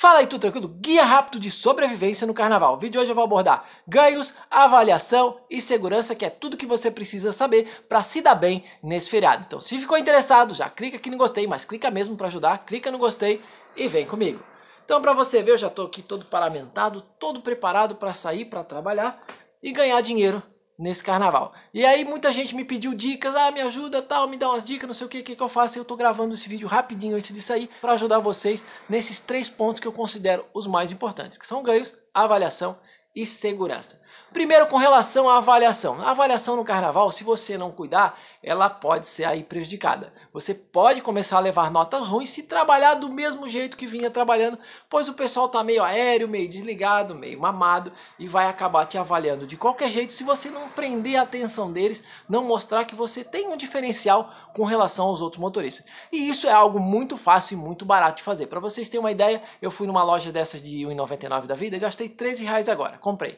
Fala aí, tudo tranquilo? Guia rápido de sobrevivência no carnaval. O vídeo de hoje eu vou abordar ganhos, avaliação e segurança, que é tudo que você precisa saber para se dar bem nesse feriado. Então, se ficou interessado, já clica aqui no gostei, mas clica mesmo para ajudar, clica no gostei e vem comigo. Então, para você ver, eu já estou aqui todo paramentado, todo preparado para sair para trabalhar e ganhar dinheiro nesse carnaval. E aí muita gente me pediu dicas, ah, me ajuda, tal, me dá umas dicas, não sei o que, que, que eu faço. Eu tô gravando esse vídeo rapidinho antes de sair para ajudar vocês nesses três pontos que eu considero os mais importantes, que são ganhos, avaliação e segurança. Primeiro, com relação à avaliação. A avaliação no carnaval, se você não cuidar, ela pode ser aí prejudicada. Você pode começar a levar notas ruins se trabalhar do mesmo jeito que vinha trabalhando, pois o pessoal está meio aéreo, meio desligado, meio mamado e vai acabar te avaliando de qualquer jeito se você não prender a atenção deles, não mostrar que você tem um diferencial com relação aos outros motoristas. E isso é algo muito fácil e muito barato de fazer. Para vocês terem uma ideia, eu fui numa loja dessas de R$1,99 da vida e gastei R$13 agora, comprei.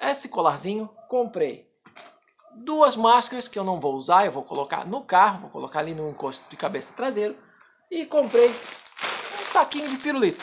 Esse colarzinho, comprei. Duas máscaras que eu não vou usar, eu vou colocar no carro, vou colocar ali no encosto de cabeça traseiro. E comprei um saquinho de pirulito,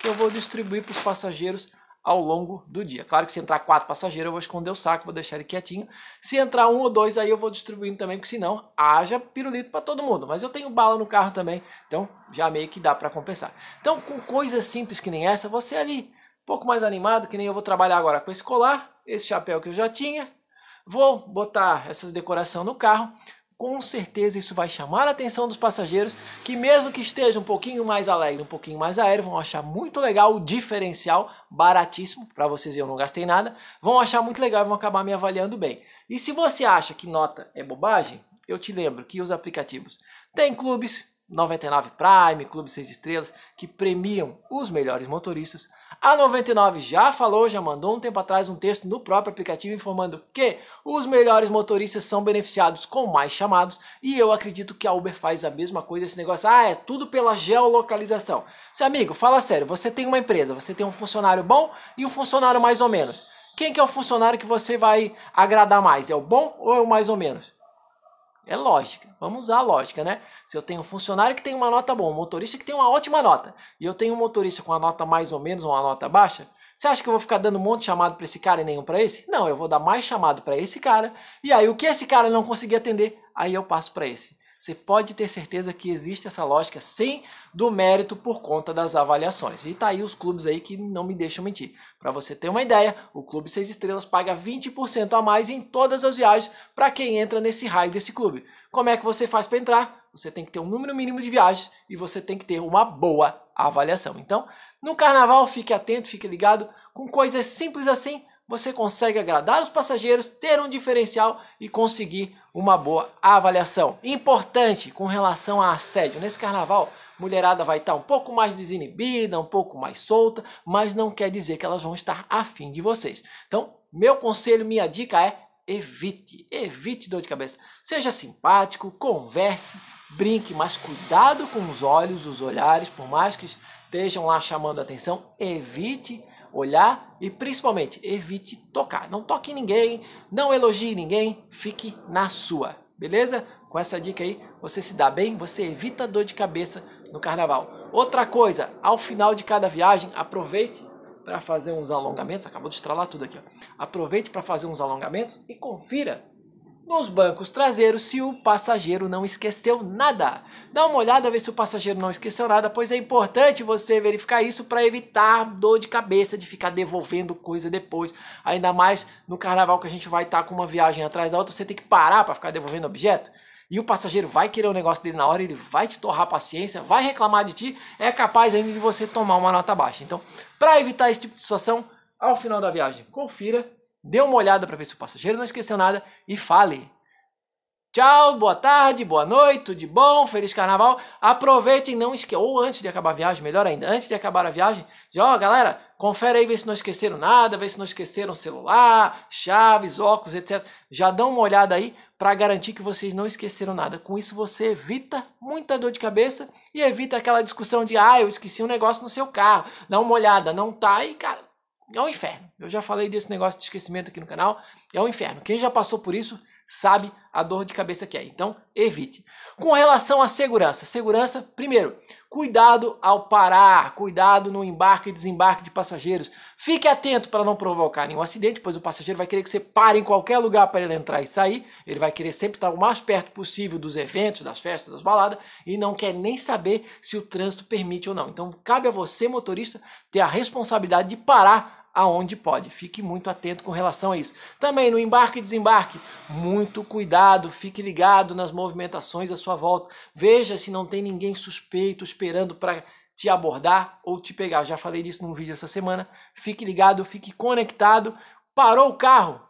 que eu vou distribuir para os passageiros ao longo do dia. Claro que se entrar quatro passageiros, eu vou esconder o saco, vou deixar ele quietinho. Se entrar um ou dois, aí eu vou distribuindo também, porque senão haja pirulito para todo mundo. Mas eu tenho bala no carro também, então já meio que dá para compensar. Então, com coisas simples que nem essa, você ali um pouco mais animado, que nem eu vou trabalhar agora com esse colar, esse chapéu que eu já tinha. Vou botar essas decoração no carro. Com certeza isso vai chamar a atenção dos passageiros, que mesmo que esteja um pouquinho mais alegre, um pouquinho mais aéreo, vão achar muito legal o diferencial, baratíssimo, para vocês verem, eu não gastei nada. Vão achar muito legal e vão acabar me avaliando bem. E se você acha que nota é bobagem, eu te lembro que os aplicativos têm clubes 99 Prime, Clube 6 Estrelas, que premiam os melhores motoristas. A 99 já falou, já mandou um tempo atrás um texto no próprio aplicativo informando que os melhores motoristas são beneficiados com mais chamados e eu acredito que a Uber faz a mesma coisa esse negócio. Ah, é tudo pela geolocalização. Se amigo, fala sério, você tem uma empresa, você tem um funcionário bom e um funcionário mais ou menos. Quem que é o funcionário que você vai agradar mais? É o bom ou é o mais ou menos? É lógica. Vamos usar a lógica, né? Se eu tenho um funcionário que tem uma nota boa, um motorista que tem uma ótima nota, e eu tenho um motorista com uma nota mais ou menos, uma nota baixa, você acha que eu vou ficar dando um monte de chamado para esse cara e nenhum para esse? Não, eu vou dar mais chamado para esse cara, e aí o que esse cara não conseguir atender, aí eu passo para esse. Você pode ter certeza que existe essa lógica sem do mérito por conta das avaliações. E tá aí os clubes aí que não me deixam mentir. Para você ter uma ideia, o Clube 6 Estrelas paga 20% a mais em todas as viagens para quem entra nesse raio desse clube. Como é que você faz para entrar? Você tem que ter um número mínimo de viagens e você tem que ter uma boa avaliação. Então, no carnaval, fique atento, fique ligado com coisas simples assim você consegue agradar os passageiros, ter um diferencial e conseguir uma boa avaliação. Importante com relação a assédio. Nesse carnaval, mulherada vai estar um pouco mais desinibida, um pouco mais solta, mas não quer dizer que elas vão estar afim de vocês. Então, meu conselho, minha dica é evite, evite dor de cabeça. Seja simpático, converse, brinque, mas cuidado com os olhos, os olhares, por mais que estejam lá chamando a atenção, evite olhar e principalmente evite tocar. Não toque em ninguém, não elogie ninguém, fique na sua, beleza? Com essa dica aí, você se dá bem, você evita dor de cabeça no carnaval. Outra coisa, ao final de cada viagem, aproveite para fazer uns alongamentos. Acabou de estralar tudo aqui. Ó. Aproveite para fazer uns alongamentos e confira nos bancos traseiros se o passageiro não esqueceu nada. Dá uma olhada, ver se o passageiro não esqueceu nada, pois é importante você verificar isso para evitar dor de cabeça de ficar devolvendo coisa depois. Ainda mais no carnaval que a gente vai estar tá com uma viagem atrás da outra, você tem que parar para ficar devolvendo objeto. E o passageiro vai querer o um negócio dele na hora, ele vai te torrar a paciência, vai reclamar de ti, é capaz ainda de você tomar uma nota baixa. Então, para evitar esse tipo de situação, ao final da viagem, confira dê uma olhada para ver se o passageiro não esqueceu nada e fale. Tchau, boa tarde, boa noite, tudo de bom, feliz carnaval. Aproveitem, não esque... ou antes de acabar a viagem, melhor ainda, antes de acabar a viagem, já, ó, galera, confere aí, vê se não esqueceram nada, vê se não esqueceram celular, chaves, óculos, etc. Já dão uma olhada aí para garantir que vocês não esqueceram nada. Com isso você evita muita dor de cabeça e evita aquela discussão de, ah, eu esqueci um negócio no seu carro. Dá uma olhada, não tá aí, cara é um inferno. Eu já falei desse negócio de esquecimento aqui no canal, é um inferno. Quem já passou por isso sabe a dor de cabeça que é. Então, evite. Com relação à segurança, segurança, primeiro, cuidado ao parar, cuidado no embarque e desembarque de passageiros. Fique atento para não provocar nenhum acidente, pois o passageiro vai querer que você pare em qualquer lugar para ele entrar e sair. Ele vai querer sempre estar o mais perto possível dos eventos, das festas, das baladas e não quer nem saber se o trânsito permite ou não. Então, cabe a você, motorista, ter a responsabilidade de parar aonde pode. Fique muito atento com relação a isso. Também no embarque e desembarque, muito cuidado, fique ligado nas movimentações à sua volta. Veja se não tem ninguém suspeito esperando para te abordar ou te pegar. Já falei disso num vídeo essa semana. Fique ligado, fique conectado. Parou o carro,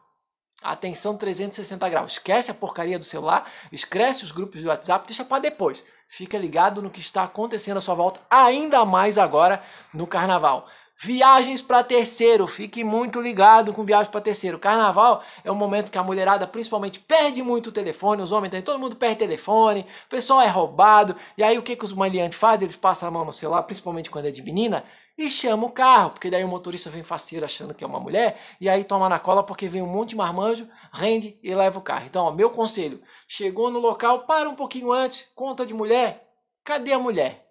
Atenção 360 graus. Esquece a porcaria do celular, esquece os grupos do WhatsApp, deixa para depois. Fica ligado no que está acontecendo à sua volta, ainda mais agora no carnaval. Viagens para terceiro, fique muito ligado com viagens para terceiro. Carnaval é um momento que a mulherada principalmente perde muito o telefone, os homens, todo mundo perde telefone, o pessoal é roubado. E aí o que, que os maleantes fazem? Eles passam a mão no celular, principalmente quando é de menina, e chama o carro, porque daí o motorista vem faceiro achando que é uma mulher, e aí toma na cola porque vem um monte de marmanjo, rende e leva o carro. Então, ó, meu conselho, chegou no local, para um pouquinho antes, conta de mulher, cadê a mulher?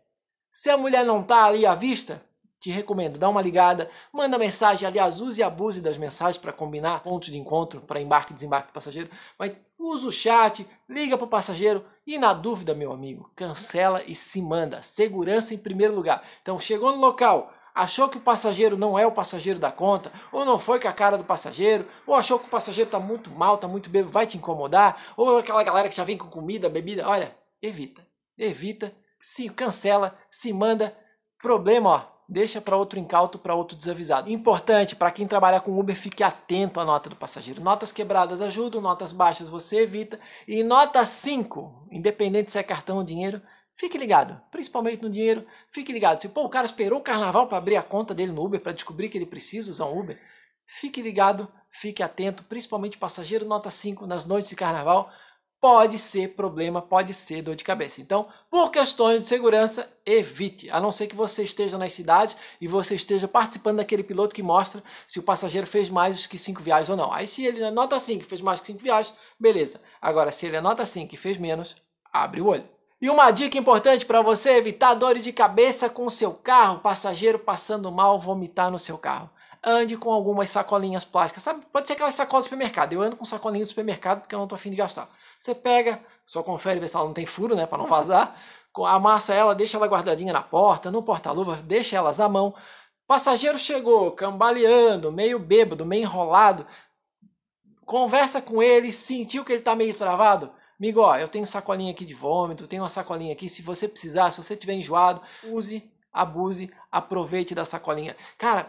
Se a mulher não tá ali à vista, te recomendo, dá uma ligada, manda mensagem. Aliás, use e abuse das mensagens para combinar pontos de encontro para embarque e desembarque do passageiro. Mas usa o chat, liga para o passageiro e, na dúvida, meu amigo, cancela e se manda. Segurança em primeiro lugar. Então, chegou no local, achou que o passageiro não é o passageiro da conta, ou não foi com a cara do passageiro, ou achou que o passageiro está muito mal, está muito bêbado, vai te incomodar, ou aquela galera que já vem com comida, bebida, olha, evita, evita, se cancela, se manda, problema, ó, deixa para outro incauto, para outro desavisado. Importante, para quem trabalha com Uber, fique atento à nota do passageiro. Notas quebradas ajudam, notas baixas você evita. E nota 5, independente se é cartão ou dinheiro, fique ligado, principalmente no dinheiro, fique ligado. Se pô, o cara esperou o carnaval para abrir a conta dele no Uber, para descobrir que ele precisa usar um Uber, fique ligado, fique atento, principalmente passageiro nota 5 nas noites de carnaval pode ser problema, pode ser dor de cabeça. Então, por questões de segurança, evite, a não ser que você esteja nas cidades e você esteja participando daquele piloto que mostra se o passageiro fez mais que cinco viagens ou não. Aí se ele nota 5 fez mais que cinco viagens, beleza. Agora, se ele anota 5 que fez menos, abre o olho. E uma dica importante para você evitar dores de cabeça com o seu carro, passageiro passando mal, vomitar no seu carro ande com algumas sacolinhas plásticas. Sabe? Pode ser aquelas sacolas do supermercado. Eu ando com sacolinha do supermercado porque eu não estou afim de gastar. Você pega, só confere ver se ela não tem furo, né, para não vazar. Amassa ela, deixa ela guardadinha na porta, no porta-luva, deixa elas à mão. Passageiro chegou, cambaleando, meio bêbado, meio enrolado. Conversa com ele, sentiu que ele está meio travado. Amigo, ó, eu tenho sacolinha aqui de vômito, tenho uma sacolinha aqui. Se você precisar, se você tiver enjoado, use, abuse, aproveite da sacolinha. Cara,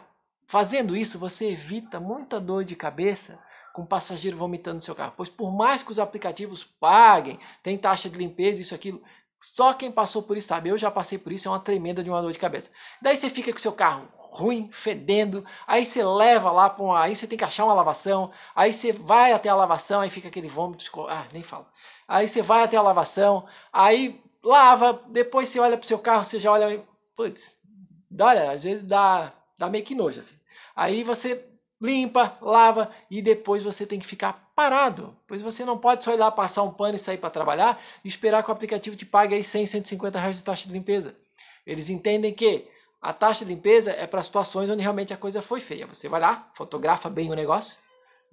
fazendo isso, você evita muita dor de cabeça com passageiro vomitando no seu carro. Pois por mais que os aplicativos paguem, tem taxa de limpeza, isso, aquilo, só quem passou por isso sabe. Eu já passei por isso, é uma tremenda de uma dor de cabeça. Daí você fica com seu carro ruim, fedendo, aí você leva lá para uma, aí você tem que achar uma lavação, aí você vai até a lavação, aí fica aquele vômito, de... ah, nem fala. Aí você vai até a lavação, aí lava, depois você olha pro seu carro, você já olha, putz, olha, às vezes dá, dá meio que nojo assim. Aí você limpa, lava e depois você tem que ficar parado, pois você não pode só ir lá passar um pano e sair para trabalhar e esperar que o aplicativo te pague aí 100, 150 reais de taxa de limpeza. Eles entendem que a taxa de limpeza é para situações onde realmente a coisa foi feia. Você vai lá, fotografa bem o negócio,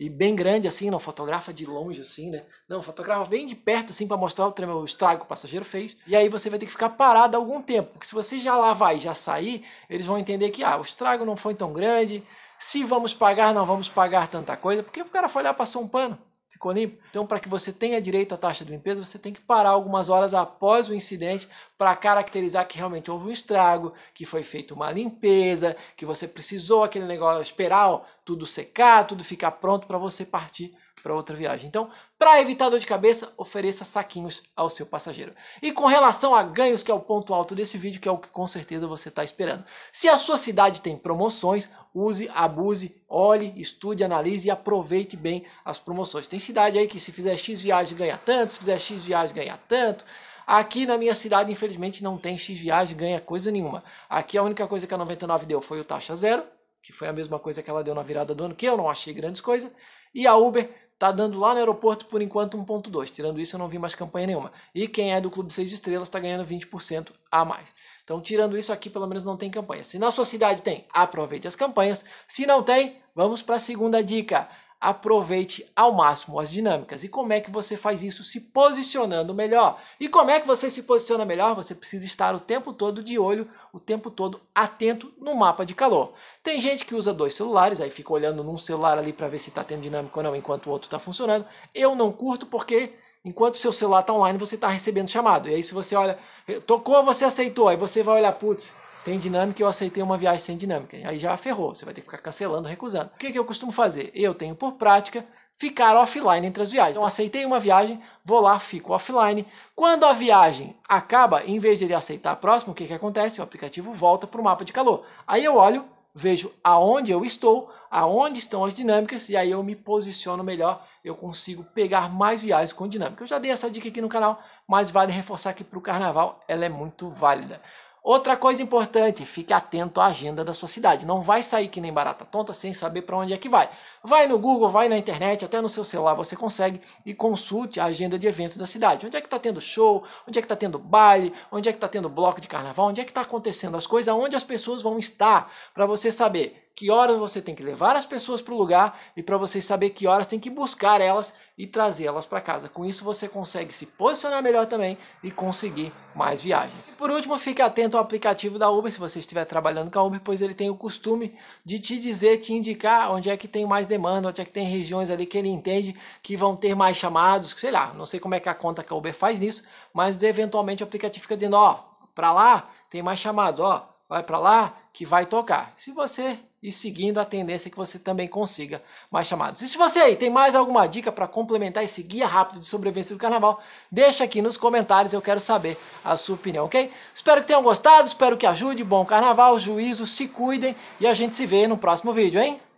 e bem grande assim, não fotografa de longe assim, né? Não, fotografa bem de perto assim para mostrar o estrago que o passageiro fez. E aí você vai ter que ficar parado algum tempo, porque se você já lá vai, já sair, eles vão entender que ah, o estrago não foi tão grande. Se vamos pagar, não vamos pagar tanta coisa, porque o cara foi lá passou um pano ficou limpo. Então, para que você tenha direito à taxa de limpeza, você tem que parar algumas horas após o incidente para caracterizar que realmente houve um estrago, que foi feita uma limpeza, que você precisou aquele negócio esperar ó, tudo secar, tudo ficar pronto para você partir para outra viagem. Então, para evitar dor de cabeça, ofereça saquinhos ao seu passageiro. E com relação a ganhos, que é o ponto alto desse vídeo, que é o que com certeza você está esperando. Se a sua cidade tem promoções, use, abuse, olhe, estude, analise e aproveite bem as promoções. Tem cidade aí que se fizer X viagem ganha tanto, se fizer X viagem ganha tanto. Aqui na minha cidade, infelizmente, não tem X viagem, ganha coisa nenhuma. Aqui a única coisa que a 99 deu foi o taxa zero, que foi a mesma coisa que ela deu na virada do ano, que eu não achei grandes coisas. E a Uber Tá dando lá no aeroporto por enquanto 1.2. Tirando isso, eu não vi mais campanha nenhuma. E quem é do Clube 6 Estrelas está ganhando 20% a mais. Então, tirando isso aqui, pelo menos não tem campanha. Se na sua cidade tem, aproveite as campanhas. Se não tem, vamos para a segunda dica aproveite ao máximo as dinâmicas. E como é que você faz isso se posicionando melhor? E como é que você se posiciona melhor? Você precisa estar o tempo todo de olho, o tempo todo atento no mapa de calor. Tem gente que usa dois celulares, aí fica olhando num celular ali para ver se está tendo dinâmica ou não, enquanto o outro está funcionando. Eu não curto porque Enquanto seu celular está online, você está recebendo chamado. E aí, se você olha, tocou, você aceitou. Aí você vai olhar, putz, tem dinâmica e eu aceitei uma viagem sem dinâmica. Aí já ferrou, você vai ter que ficar cancelando, recusando. O que, que eu costumo fazer? Eu tenho por prática ficar offline entre as viagens. Então aceitei uma viagem, vou lá, fico offline. Quando a viagem acaba, em vez de ele aceitar a próxima, o que, que acontece? O aplicativo volta para o mapa de calor. Aí eu olho, vejo aonde eu estou, aonde estão as dinâmicas e aí eu me posiciono melhor, eu consigo pegar mais viagens com dinâmica. Eu já dei essa dica aqui no canal, mas vale reforçar que para o carnaval ela é muito válida. Outra coisa importante, fique atento à agenda da sua cidade. Não vai sair que nem barata tonta sem saber para onde é que vai. Vai no Google, vai na internet, até no seu celular você consegue e consulte a agenda de eventos da cidade. Onde é que está tendo show? Onde é que está tendo baile? Onde é que está tendo bloco de carnaval? Onde é que está acontecendo as coisas? Onde as pessoas vão estar? Para você saber que horas você tem que levar as pessoas para o lugar e para você saber que horas tem que buscar elas e trazer elas para casa. Com isso você consegue se posicionar melhor também e conseguir mais viagens. E por último, fique atento ao aplicativo da Uber se você estiver trabalhando com a Uber, pois ele tem o costume de te dizer, te indicar onde é que tem mais demanda, onde é que tem regiões ali que ele entende que vão ter mais chamados, sei lá, não sei como é que a conta que a Uber faz nisso, mas eventualmente o aplicativo fica dizendo, ó, para lá tem mais chamados, ó, vai para lá que vai tocar. Se você e seguindo a tendência que você também consiga mais chamados. E se você aí tem mais alguma dica para complementar esse guia rápido de sobrevivência do carnaval, deixa aqui nos comentários, eu quero saber a sua opinião, ok? Espero que tenham gostado, espero que ajude, bom carnaval, juízo, se cuidem e a gente se vê no próximo vídeo, hein?